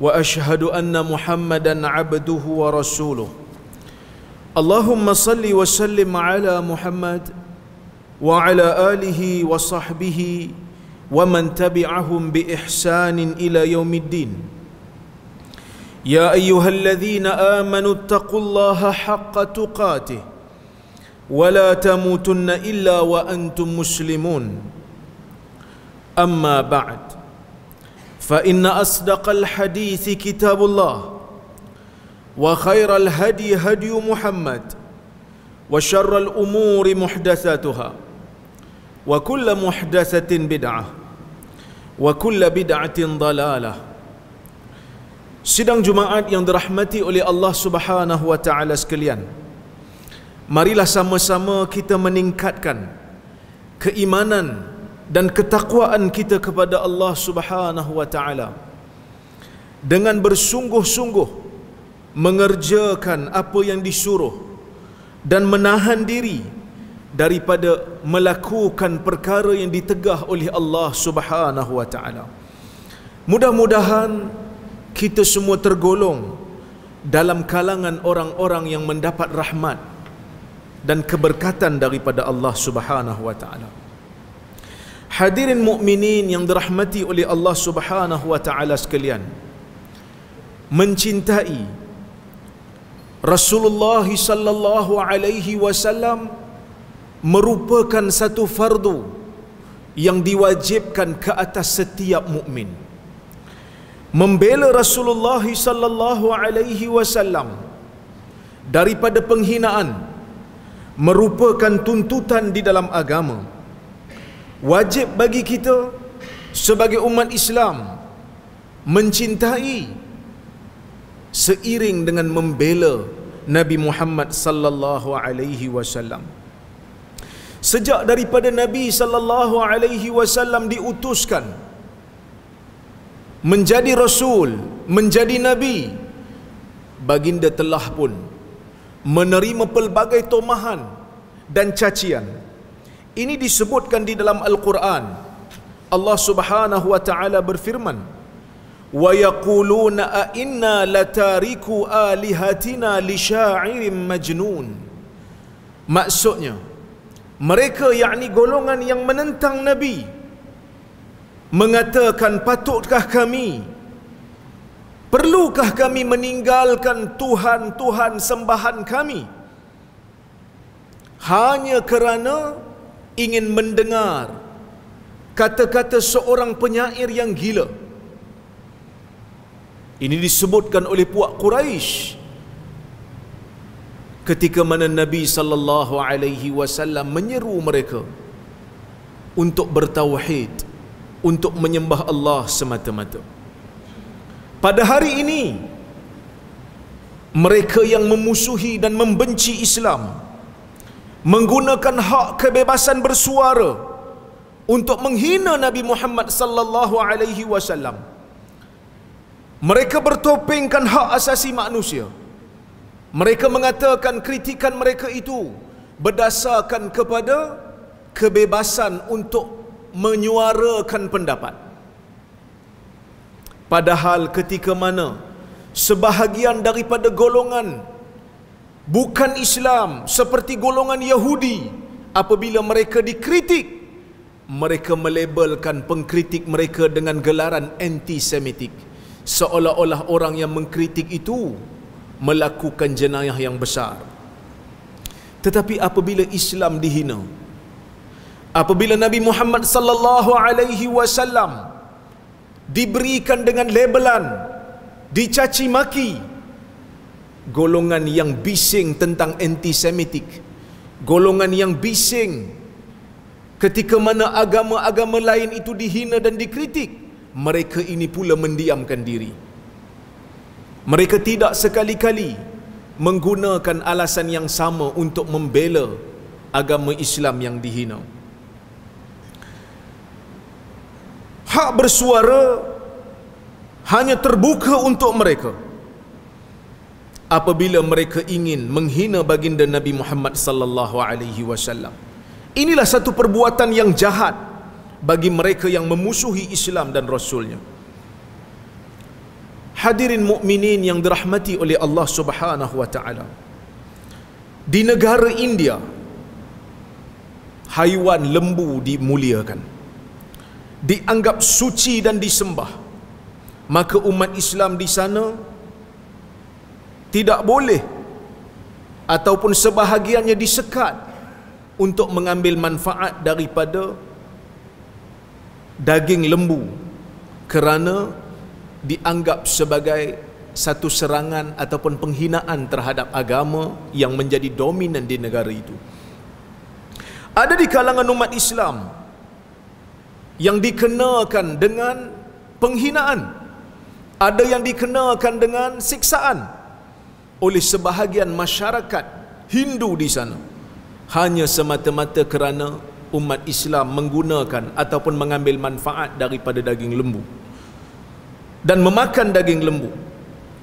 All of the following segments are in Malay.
واشهد ان محمدا عبده ورسوله اللهم صل وسلم على محمد وعلى اله وصحبه ومن تبعهم باحسان الى يوم الدين يا ايها الذين امنوا اتقوا الله حق تقاته ولا تموتن الا وانتم مسلمون اما بعد فإن أصدق الحديث كتاب الله وخير الهدي هدي محمد وشر الأمور محدثاتها وكل محدثة بدعة وكل بدعة ضلالة Sidang Jumaat yang dirahmati oleh Allah Subhanahu wa taala sekalian. Marilah sama-sama kita meningkatkan keimanan dan ketakwaan kita kepada Allah Subhanahu wa taala dengan bersungguh-sungguh mengerjakan apa yang disuruh dan menahan diri daripada melakukan perkara yang ditegah oleh Allah Subhanahu wa taala. Mudah-mudahan kita semua tergolong dalam kalangan orang-orang yang mendapat rahmat dan keberkatan daripada Allah Subhanahu wa taala. Hadirin mukminin yang dirahmati oleh Allah Subhanahu wa taala sekalian. Mencintai Rasulullah sallallahu alaihi wasallam merupakan satu fardu yang diwajibkan ke atas setiap mukmin. Membela Rasulullah sallallahu alaihi wasallam daripada penghinaan merupakan tuntutan di dalam agama wajib bagi kita sebagai umat Islam mencintai seiring dengan membela Nabi Muhammad sallallahu alaihi wasallam. Sejak daripada Nabi sallallahu alaihi wasallam diutuskan menjadi rasul, menjadi nabi, baginda telah pun menerima pelbagai tomahan dan cacian. Ini disebutkan di dalam Al-Quran. Allah Subhanahu wa taala berfirman, "Wa yaquluna a latariku alihatina li sya'irin majnun." Maksudnya, mereka yakni golongan yang menentang Nabi mengatakan, "Patutkah kami Perlukah kami meninggalkan Tuhan-Tuhan sembahan kami? Hanya kerana ingin mendengar kata-kata seorang penyair yang gila. Ini disebutkan oleh puak Quraisy ketika mana Nabi sallallahu alaihi wasallam menyeru mereka untuk bertauhid, untuk menyembah Allah semata-mata. Pada hari ini mereka yang memusuhi dan membenci Islam menggunakan hak kebebasan bersuara untuk menghina Nabi Muhammad sallallahu alaihi wasallam. Mereka bertopengkan hak asasi manusia. Mereka mengatakan kritikan mereka itu berdasarkan kepada kebebasan untuk menyuarakan pendapat. Padahal ketika mana sebahagian daripada golongan bukan Islam seperti golongan Yahudi apabila mereka dikritik mereka melabelkan pengkritik mereka dengan gelaran anti-Semitik seolah-olah orang yang mengkritik itu melakukan jenayah yang besar tetapi apabila Islam dihina apabila Nabi Muhammad sallallahu alaihi wasallam diberikan dengan labelan dicaci maki golongan yang bising tentang antisemitik golongan yang bising ketika mana agama-agama lain itu dihina dan dikritik mereka ini pula mendiamkan diri mereka tidak sekali-kali menggunakan alasan yang sama untuk membela agama Islam yang dihina hak bersuara hanya terbuka untuk mereka apabila mereka ingin menghina baginda Nabi Muhammad sallallahu alaihi wasallam. Inilah satu perbuatan yang jahat bagi mereka yang memusuhi Islam dan rasulnya. Hadirin mukminin yang dirahmati oleh Allah Subhanahu wa taala. Di negara India haiwan lembu dimuliakan. Dianggap suci dan disembah. Maka umat Islam di sana tidak boleh ataupun sebahagiannya disekat untuk mengambil manfaat daripada daging lembu kerana dianggap sebagai satu serangan ataupun penghinaan terhadap agama yang menjadi dominan di negara itu. Ada di kalangan umat Islam yang dikenakan dengan penghinaan. Ada yang dikenakan dengan siksaan oleh sebahagian masyarakat Hindu di sana hanya semata-mata kerana umat Islam menggunakan ataupun mengambil manfaat daripada daging lembu dan memakan daging lembu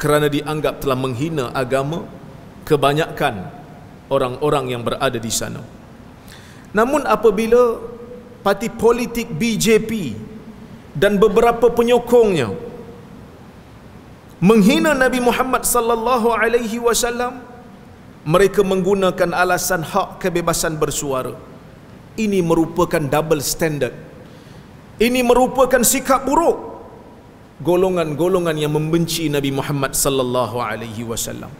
kerana dianggap telah menghina agama kebanyakan orang-orang yang berada di sana namun apabila parti politik BJP dan beberapa penyokongnya menghina Nabi Muhammad sallallahu alaihi wasallam mereka menggunakan alasan hak kebebasan bersuara ini merupakan double standard ini merupakan sikap buruk golongan-golongan yang membenci Nabi Muhammad sallallahu alaihi wasallam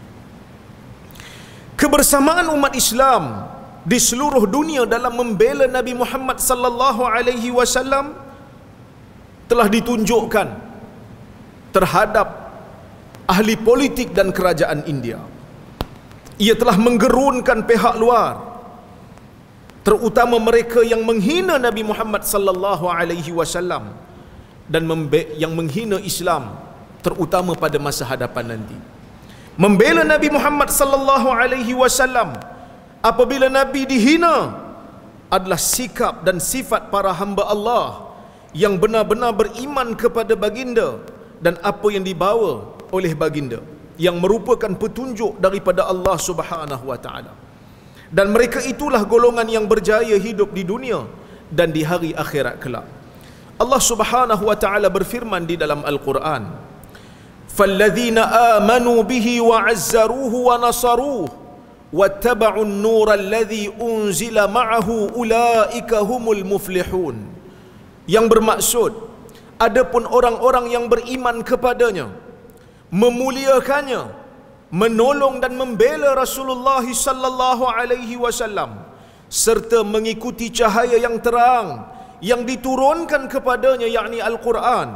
kebersamaan umat Islam di seluruh dunia dalam membela Nabi Muhammad sallallahu alaihi wasallam telah ditunjukkan terhadap ahli politik dan kerajaan India ia telah menggerunkan pihak luar terutama mereka yang menghina Nabi Muhammad sallallahu alaihi wasallam dan yang menghina Islam terutama pada masa hadapan nanti membela Nabi Muhammad sallallahu alaihi wasallam apabila nabi dihina adalah sikap dan sifat para hamba Allah yang benar-benar beriman kepada baginda dan apa yang dibawa oleh baginda yang merupakan petunjuk daripada Allah Subhanahu wa taala. Dan mereka itulah golongan yang berjaya hidup di dunia dan di hari akhirat kelak. Allah Subhanahu wa taala berfirman di dalam Al-Quran. "Fallazina amanu bihi wa 'azzaruhu wa nasaruhu wattaba'u an-nura alladhi unzila ma'ahu ulaika humul muflihun." Yang bermaksud adapun orang-orang yang beriman kepadanya memuliakannya menolong dan membela Rasulullah sallallahu alaihi wasallam serta mengikuti cahaya yang terang yang diturunkan kepadanya yakni al-Quran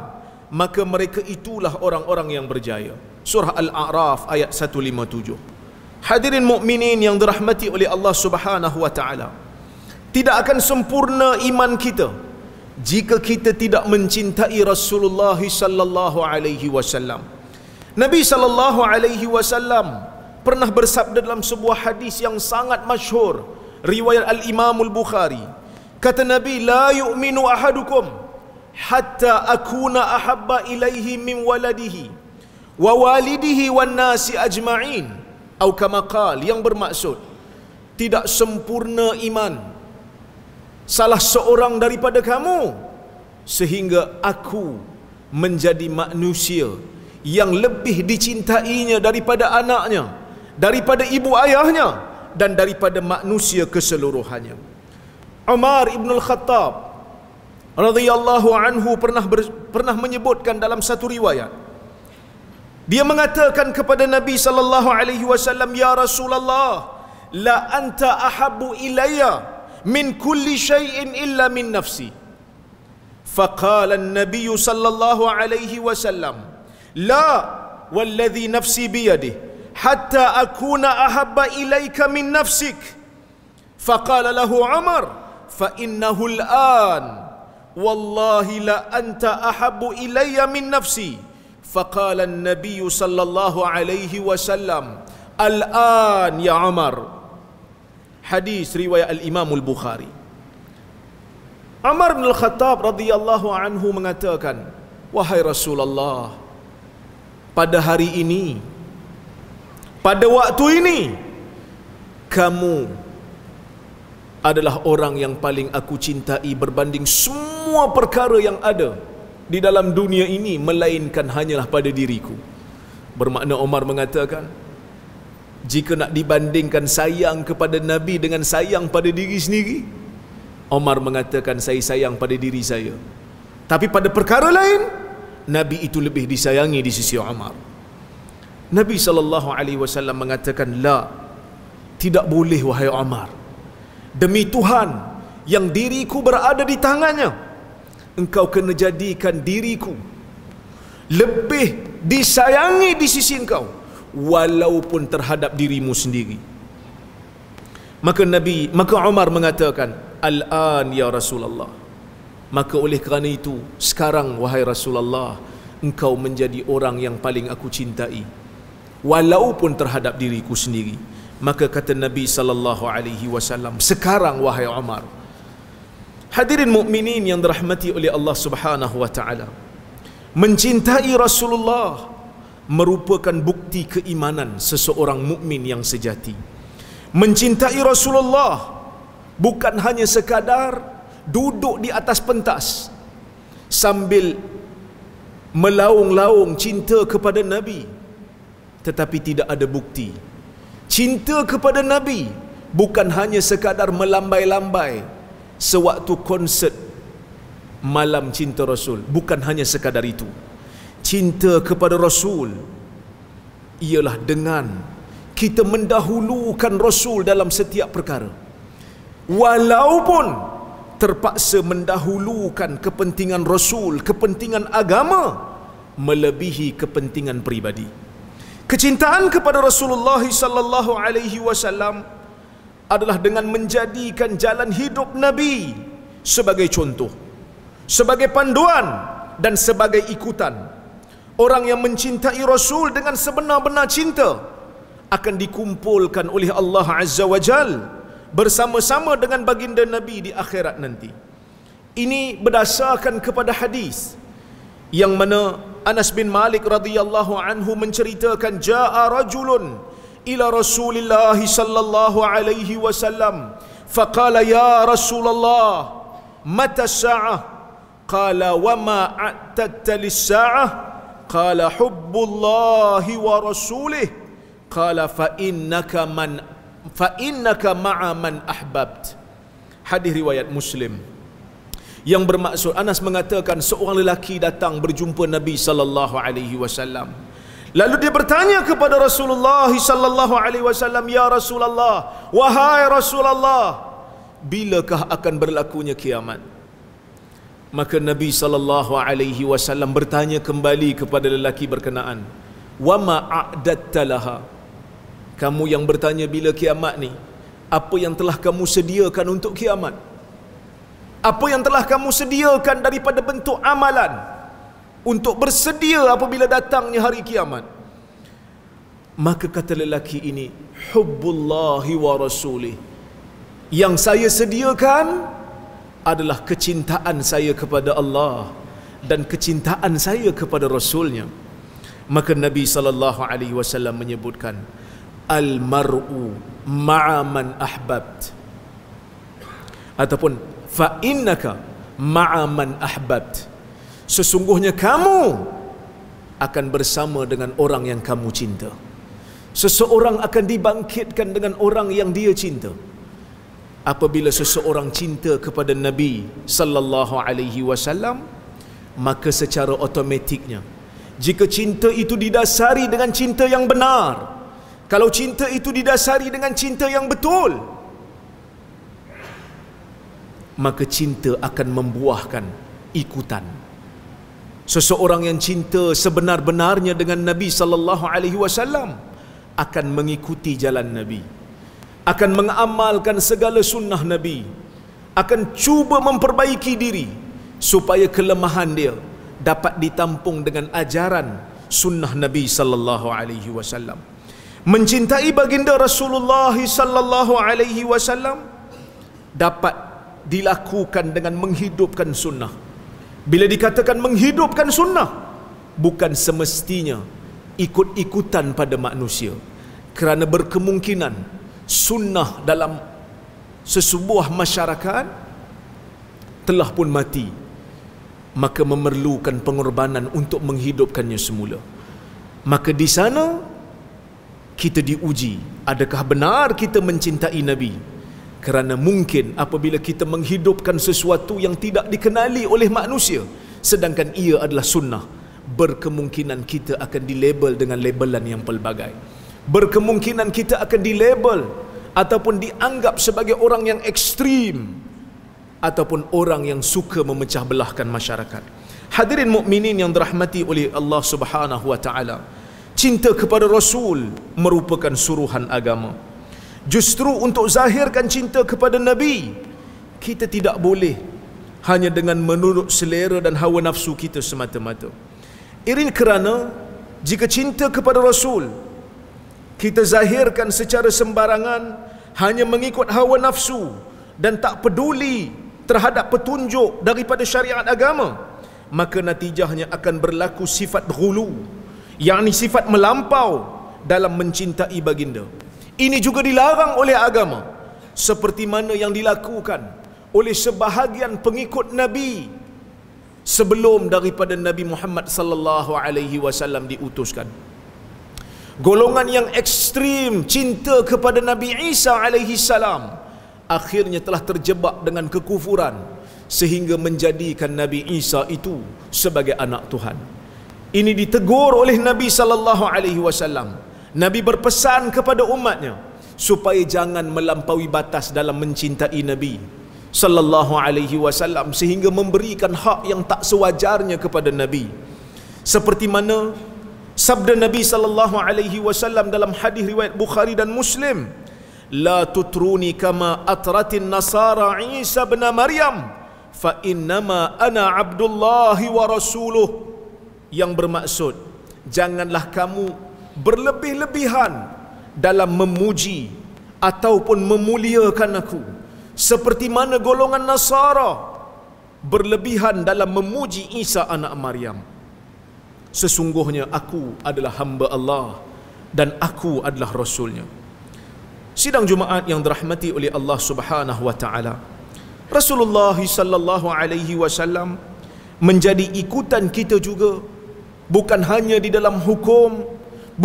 maka mereka itulah orang-orang yang berjaya surah al-a'raf ayat 157 hadirin mukminin yang dirahmati oleh Allah Subhanahu wa taala tidak akan sempurna iman kita jika kita tidak mencintai Rasulullah sallallahu alaihi wasallam Nabi sallallahu alaihi wasallam pernah bersabda dalam sebuah hadis yang sangat masyhur riwayat Al Imam Al Bukhari. Kata Nabi, "La yu'minu ahadukum hatta akuna ahabba ilaihi min waladihi wa walidihi wan nasi ajma'in." Atau kama yang bermaksud tidak sempurna iman salah seorang daripada kamu sehingga aku menjadi manusia yang lebih dicintainya daripada anaknya daripada ibu ayahnya dan daripada manusia keseluruhannya Umar ibn khattab radhiyallahu anhu pernah ber, pernah menyebutkan dalam satu riwayat dia mengatakan kepada Nabi sallallahu alaihi wasallam ya Rasulullah la anta ahabbu ilayya min kulli shay'in illa min nafsi faqala an-nabiy sallallahu alaihi wasallam لا والذي نفسي بيده حتى أكون أحب إليك من نفسك فقال له عمر فإنه الآن والله لأنت أحب إلي من نفسي فقال النبي صلى الله عليه وسلم الآن يا عمر حديث رواية الإمام البخاري Umar bin Al-Khattab radhiyallahu anhu mengatakan, رسول الله pada hari ini pada waktu ini kamu adalah orang yang paling aku cintai berbanding semua perkara yang ada di dalam dunia ini melainkan hanyalah pada diriku bermakna Omar mengatakan jika nak dibandingkan sayang kepada Nabi dengan sayang pada diri sendiri Omar mengatakan saya sayang pada diri saya tapi pada perkara lain Nabi itu lebih disayangi di sisi Umar. Nabi sallallahu alaihi wasallam mengatakan la tidak boleh wahai Umar. Demi Tuhan yang diriku berada di tangannya engkau kena jadikan diriku lebih disayangi di sisi engkau walaupun terhadap dirimu sendiri. Maka Nabi, maka Umar mengatakan al-an ya Rasulullah. Maka oleh kerana itu sekarang wahai Rasulullah engkau menjadi orang yang paling aku cintai walaupun terhadap diriku sendiri. Maka kata Nabi sallallahu alaihi wasallam, sekarang wahai Umar. Hadirin mukminin yang dirahmati oleh Allah Subhanahu wa taala. Mencintai Rasulullah merupakan bukti keimanan seseorang mukmin yang sejati. Mencintai Rasulullah bukan hanya sekadar duduk di atas pentas sambil melaung-laung cinta kepada nabi tetapi tidak ada bukti cinta kepada nabi bukan hanya sekadar melambai-lambai sewaktu konsert malam cinta rasul bukan hanya sekadar itu cinta kepada rasul ialah dengan kita mendahulukan rasul dalam setiap perkara walaupun terpaksa mendahulukan kepentingan rasul, kepentingan agama melebihi kepentingan pribadi. Kecintaan kepada Rasulullah sallallahu alaihi wasallam adalah dengan menjadikan jalan hidup Nabi sebagai contoh, sebagai panduan dan sebagai ikutan. Orang yang mencintai Rasul dengan sebenar-benar cinta akan dikumpulkan oleh Allah Azza wa Jalla bersama-sama dengan baginda Nabi di akhirat nanti. Ini berdasarkan kepada hadis yang mana Anas bin Malik radhiyallahu anhu menceritakan jaa rajulun ila Rasulillah sallallahu alaihi wasallam faqala ya Rasulullah mata sa'ah qala wa ma atatta lis-sa'ah qala hubbullah wa rasulih qala fa innaka man fa innaka ma'a man ahbabt hadis riwayat muslim yang bermaksud Anas mengatakan seorang lelaki datang berjumpa Nabi sallallahu alaihi wasallam lalu dia bertanya kepada Rasulullah sallallahu alaihi wasallam ya Rasulullah wahai Rasulullah bilakah akan berlakunya kiamat maka Nabi sallallahu alaihi wasallam bertanya kembali kepada lelaki berkenaan wama a'dattalaha kamu yang bertanya bila kiamat ni Apa yang telah kamu sediakan untuk kiamat Apa yang telah kamu sediakan daripada bentuk amalan Untuk bersedia apabila datangnya hari kiamat Maka kata lelaki ini Hubbullahi wa rasulih Yang saya sediakan Adalah kecintaan saya kepada Allah Dan kecintaan saya kepada Rasulnya Maka Nabi saw menyebutkan, almaru ma'a man ahbabt ataupun fa innaka ma'a man ahbabt sesungguhnya kamu akan bersama dengan orang yang kamu cinta seseorang akan dibangkitkan dengan orang yang dia cinta apabila seseorang cinta kepada nabi sallallahu alaihi wasallam maka secara automatiknya jika cinta itu didasari dengan cinta yang benar kalau cinta itu didasari dengan cinta yang betul Maka cinta akan membuahkan ikutan Seseorang yang cinta sebenar-benarnya dengan Nabi sallallahu alaihi wasallam akan mengikuti jalan Nabi. Akan mengamalkan segala sunnah Nabi. Akan cuba memperbaiki diri supaya kelemahan dia dapat ditampung dengan ajaran sunnah Nabi sallallahu alaihi wasallam mencintai baginda Rasulullah sallallahu alaihi wasallam dapat dilakukan dengan menghidupkan sunnah. Bila dikatakan menghidupkan sunnah, bukan semestinya ikut-ikutan pada manusia. Kerana berkemungkinan sunnah dalam sesebuah masyarakat telah pun mati maka memerlukan pengorbanan untuk menghidupkannya semula maka di sana kita diuji adakah benar kita mencintai nabi kerana mungkin apabila kita menghidupkan sesuatu yang tidak dikenali oleh manusia sedangkan ia adalah sunnah berkemungkinan kita akan dilabel dengan labelan yang pelbagai berkemungkinan kita akan dilabel ataupun dianggap sebagai orang yang ekstrim ataupun orang yang suka memecah belahkan masyarakat hadirin mukminin yang dirahmati oleh Allah Subhanahu wa taala cinta kepada Rasul merupakan suruhan agama. Justru untuk zahirkan cinta kepada Nabi, kita tidak boleh hanya dengan menurut selera dan hawa nafsu kita semata-mata. Irin kerana jika cinta kepada Rasul kita zahirkan secara sembarangan hanya mengikut hawa nafsu dan tak peduli terhadap petunjuk daripada syariat agama maka natijahnya akan berlaku sifat ghuluw yang ini sifat melampau dalam mencintai baginda ini juga dilarang oleh agama seperti mana yang dilakukan oleh sebahagian pengikut nabi sebelum daripada Nabi Muhammad sallallahu alaihi wasallam diutuskan golongan yang ekstrim cinta kepada Nabi Isa alaihi salam akhirnya telah terjebak dengan kekufuran sehingga menjadikan Nabi Isa itu sebagai anak Tuhan ini ditegur oleh Nabi sallallahu alaihi wasallam. Nabi berpesan kepada umatnya supaya jangan melampaui batas dalam mencintai Nabi sallallahu alaihi wasallam sehingga memberikan hak yang tak sewajarnya kepada Nabi. Seperti mana sabda Nabi sallallahu alaihi wasallam dalam hadis riwayat Bukhari dan Muslim, "La tutruni kama atratin Nasara Isa bin Maryam, fa innama ana Abdullahi wa rasuluh." yang bermaksud janganlah kamu berlebih-lebihan dalam memuji ataupun memuliakan aku seperti mana golongan Nasara berlebihan dalam memuji Isa anak Maryam sesungguhnya aku adalah hamba Allah dan aku adalah rasulnya sidang jumaat yang dirahmati oleh Allah Subhanahu wa taala Rasulullah sallallahu alaihi wasallam menjadi ikutan kita juga bukan hanya di dalam hukum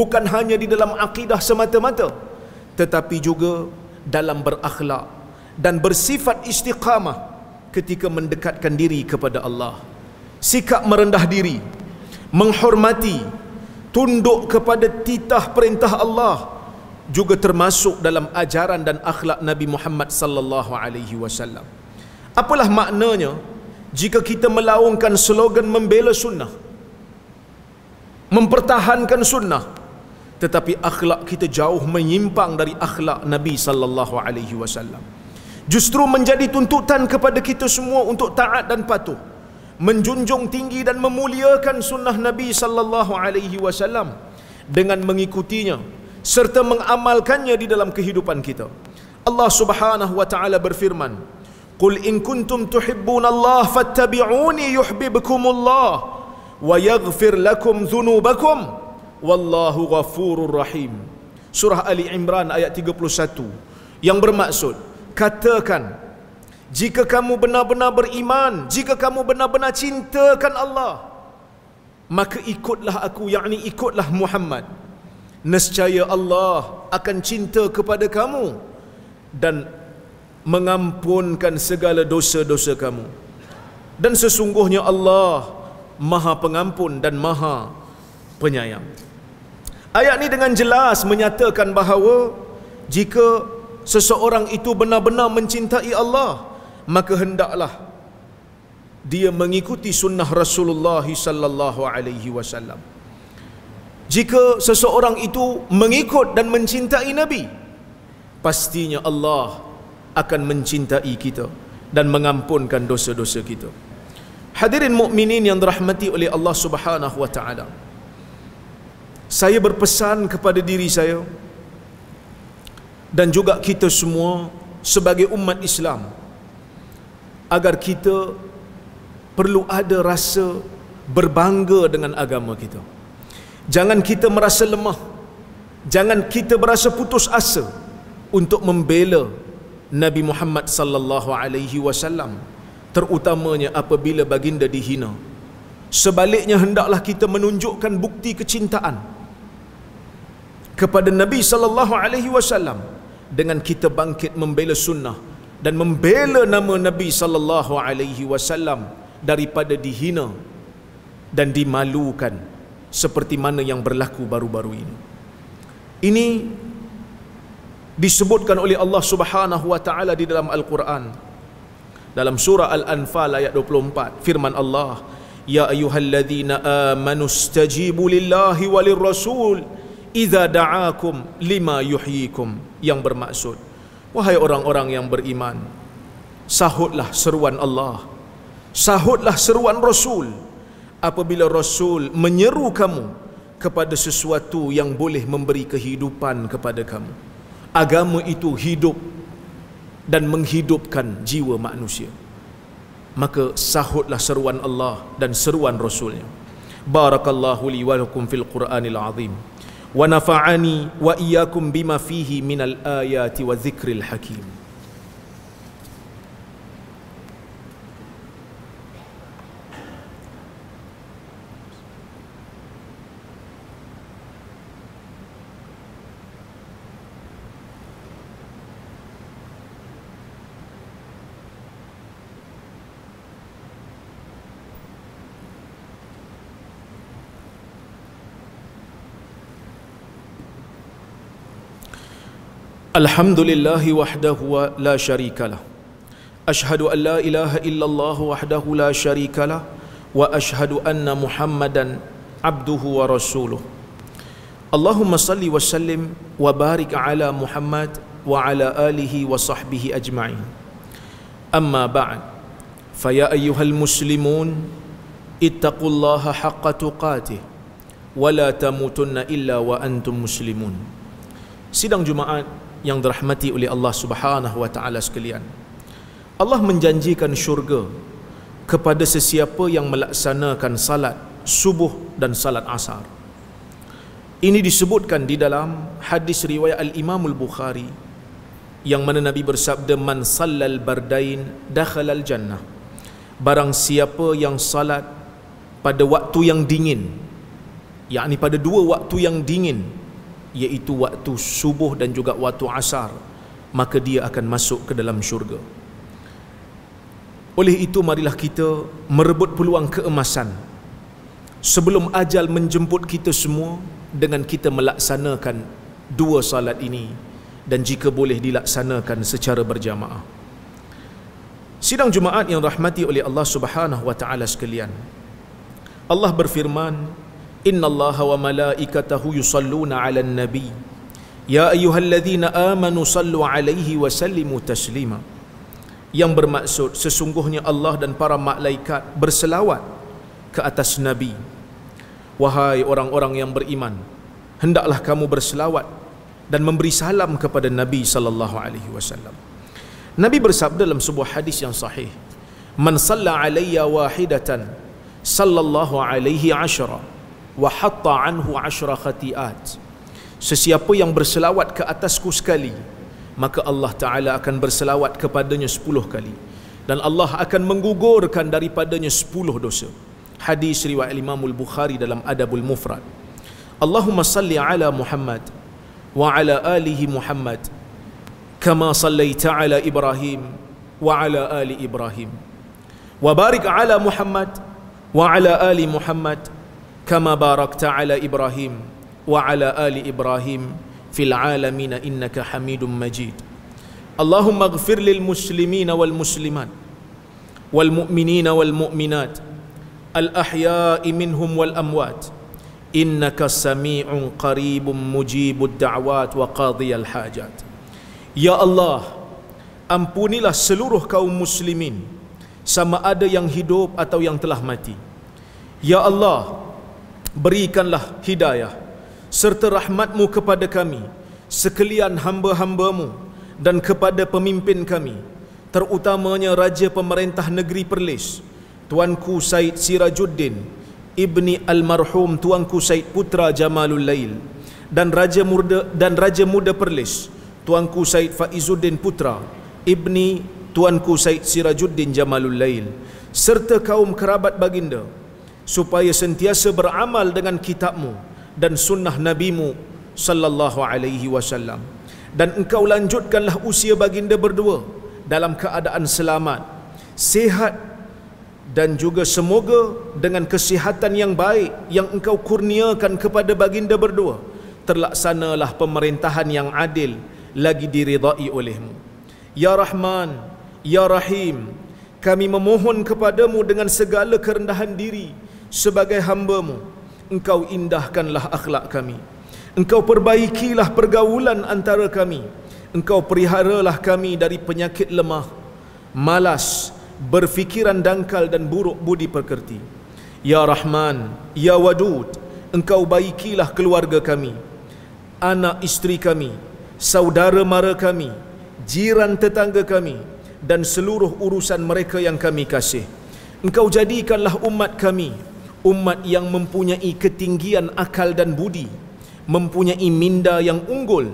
bukan hanya di dalam akidah semata-mata tetapi juga dalam berakhlak dan bersifat istiqamah ketika mendekatkan diri kepada Allah sikap merendah diri menghormati tunduk kepada titah perintah Allah juga termasuk dalam ajaran dan akhlak Nabi Muhammad sallallahu alaihi wasallam apalah maknanya jika kita melaungkan slogan membela sunnah mempertahankan sunnah tetapi akhlak kita jauh menyimpang dari akhlak Nabi sallallahu alaihi wasallam justru menjadi tuntutan kepada kita semua untuk taat dan patuh menjunjung tinggi dan memuliakan sunnah Nabi sallallahu alaihi wasallam dengan mengikutinya serta mengamalkannya di dalam kehidupan kita Allah Subhanahu wa taala berfirman Qul in kuntum tuhibbunallaha fattabi'uni yuhibbukumullahu ويغفر لكم ذنوبكم والله غفور رحيم Surah Ali Imran ayat 31 Yang bermaksud Katakan Jika kamu benar-benar beriman Jika kamu benar-benar cintakan Allah Maka ikutlah aku yakni ikutlah Muhammad Nescaya Allah akan cinta kepada kamu Dan mengampunkan segala dosa-dosa kamu Dan sesungguhnya Allah Maha Pengampun dan Maha Penyayang. Ayat ini dengan jelas menyatakan bahawa jika seseorang itu benar-benar mencintai Allah, maka hendaklah dia mengikuti sunnah Rasulullah SAW. Jika seseorang itu mengikut dan mencintai Nabi, pastinya Allah akan mencintai kita dan mengampunkan dosa-dosa kita. Hadirin mukminin yang dirahmati oleh Allah Subhanahu wa taala. Saya berpesan kepada diri saya dan juga kita semua sebagai umat Islam agar kita perlu ada rasa berbangga dengan agama kita. Jangan kita merasa lemah. Jangan kita berasa putus asa untuk membela Nabi Muhammad sallallahu alaihi wasallam terutamanya apabila baginda dihina sebaliknya hendaklah kita menunjukkan bukti kecintaan kepada Nabi sallallahu alaihi wasallam dengan kita bangkit membela sunnah dan membela nama Nabi sallallahu alaihi wasallam daripada dihina dan dimalukan seperti mana yang berlaku baru-baru ini ini disebutkan oleh Allah Subhanahu wa taala di dalam al-Quran dalam surah Al-Anfal ayat 24 firman Allah Ya ayuhalladzina amanu istajibu lillahi walir rasul idza da'akum lima yuhyikum yang bermaksud wahai orang-orang yang beriman sahutlah seruan Allah sahutlah seruan rasul apabila rasul menyeru kamu kepada sesuatu yang boleh memberi kehidupan kepada kamu agama itu hidup dan menghidupkan jiwa manusia maka sahutlah seruan Allah dan seruan Rasulnya Barakallahu li wa lakum fil Qur'anil Azim wa nafa'ani wa iyyakum bima fihi minal ayati wa dzikril hakim الحمد لله وحده لا شريك له أشهد أن لا إله إلا الله وحده لا شريك له وأشهد أن محمدا عبده ورسوله اللهم صل وسلم وبارك على محمد وعلى آله وصحبه أجمعين أما بعد فيا أيها المسلمون اتقوا الله حق تقاته ولا تموتن إلا وأنتم مسلمون Sidang Jumaat yang dirahmati oleh Allah Subhanahu wa taala sekalian. Allah menjanjikan syurga kepada sesiapa yang melaksanakan salat subuh dan salat asar. Ini disebutkan di dalam hadis riwayat Al-Imam Al-Bukhari yang mana Nabi bersabda man sallal bardain dakhalal jannah. Barang siapa yang salat pada waktu yang dingin yakni pada dua waktu yang dingin iaitu waktu subuh dan juga waktu asar maka dia akan masuk ke dalam syurga oleh itu marilah kita merebut peluang keemasan sebelum ajal menjemput kita semua dengan kita melaksanakan dua salat ini dan jika boleh dilaksanakan secara berjamaah sidang jumaat yang rahmati oleh Allah Subhanahu wa taala sekalian Allah berfirman Inna إن الله وملائكته يصلون على النبي يا أيها الذين آمنوا صلوا عليه وسلموا تسليما yang bermaksud sesungguhnya Allah dan para malaikat berselawat ke atas Nabi wahai orang-orang yang beriman hendaklah kamu berselawat dan memberi salam kepada Nabi sallallahu alaihi wasallam Nabi bersabda dalam sebuah hadis yang sahih man salla alayya wahidatan sallallahu alaihi asyara wa hatta anhu ashra khati'at sesiapa yang berselawat ke atasku sekali maka Allah taala akan berselawat kepadanya 10 kali dan Allah akan menggugurkan daripadanya 10 dosa hadis riwayat Imam Al-Bukhari dalam Adabul Mufrad Allahumma salli ala Muhammad wa ala alihi Muhammad kama sallaita ala Ibrahim wa ala ali Ibrahim wa barik ala Muhammad wa ala ali Muhammad كما باركت على ابراهيم وعلى ال ابراهيم في العالمين انك حميد مجيد اللهم اغفر للمسلمين والمسلمات والمؤمنين والمؤمنات الاحياء منهم والاموات انك سميع قريب مجيب الدعوات وقاضي الحاجات يا الله ampunilah seluruh kaum muslimin sama ada yang hidup atau yang telah mati ya allah Berikanlah hidayah serta rahmatmu kepada kami sekalian hamba-hambamu dan kepada pemimpin kami terutamanya Raja Pemerintah Negeri Perlis Tuanku Said Sirajuddin Ibni Almarhum Tuanku Said Putra Jamalul Lail dan Raja Muda dan Raja Muda Perlis Tuanku Said Faizuddin Putra Ibni Tuanku Said Sirajuddin Jamalul Lail serta kaum kerabat baginda supaya sentiasa beramal dengan kitabmu dan sunnah nabimu sallallahu alaihi wasallam dan engkau lanjutkanlah usia baginda berdua dalam keadaan selamat sehat dan juga semoga dengan kesihatan yang baik yang engkau kurniakan kepada baginda berdua terlaksanalah pemerintahan yang adil lagi diridai olehmu ya rahman ya rahim kami memohon kepadamu dengan segala kerendahan diri sebagai hambamu engkau indahkanlah akhlak kami engkau perbaikilah pergaulan antara kami engkau periharalah kami dari penyakit lemah malas berfikiran dangkal dan buruk budi perkerti. ya rahman ya wadud engkau baikilah keluarga kami anak isteri kami saudara mara kami jiran tetangga kami dan seluruh urusan mereka yang kami kasih engkau jadikanlah umat kami umat yang mempunyai ketinggian akal dan budi mempunyai minda yang unggul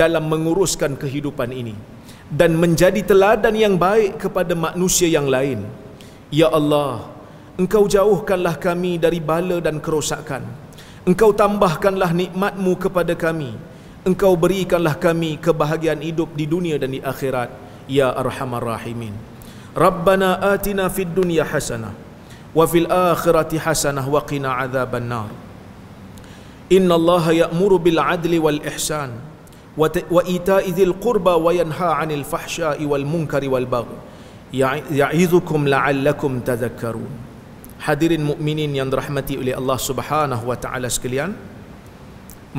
dalam menguruskan kehidupan ini dan menjadi teladan yang baik kepada manusia yang lain ya Allah engkau jauhkanlah kami dari bala dan kerosakan engkau tambahkanlah nikmatmu kepada kami engkau berikanlah kami kebahagiaan hidup di dunia dan di akhirat ya arhamar rahimin Rabbana Atina في Dunya Hasanah wa fil akhirati hasanah wa qina adzaban nar inna allaha ya'muru bil adli wal ihsan wa ita'i dzil qurba wa yanha 'anil fahsya'i wal munkari wal baghi ya'idzukum la'allakum tadhakkarun hadirin mukminin yang dirahmati oleh Allah Subhanahu wa taala sekalian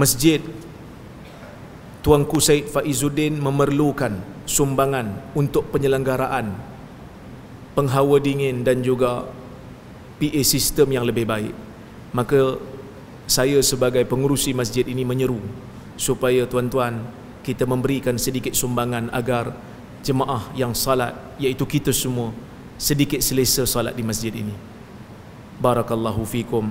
masjid Tuanku Said Faizuddin memerlukan sumbangan untuk penyelenggaraan penghawa dingin dan juga PA sistem yang lebih baik maka saya sebagai pengurusi masjid ini menyeru supaya tuan-tuan kita memberikan sedikit sumbangan agar jemaah yang salat iaitu kita semua sedikit selesa salat di masjid ini barakallahu fikum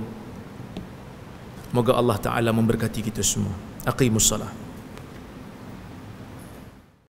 moga Allah taala memberkati kita semua Aqimus aqimussalah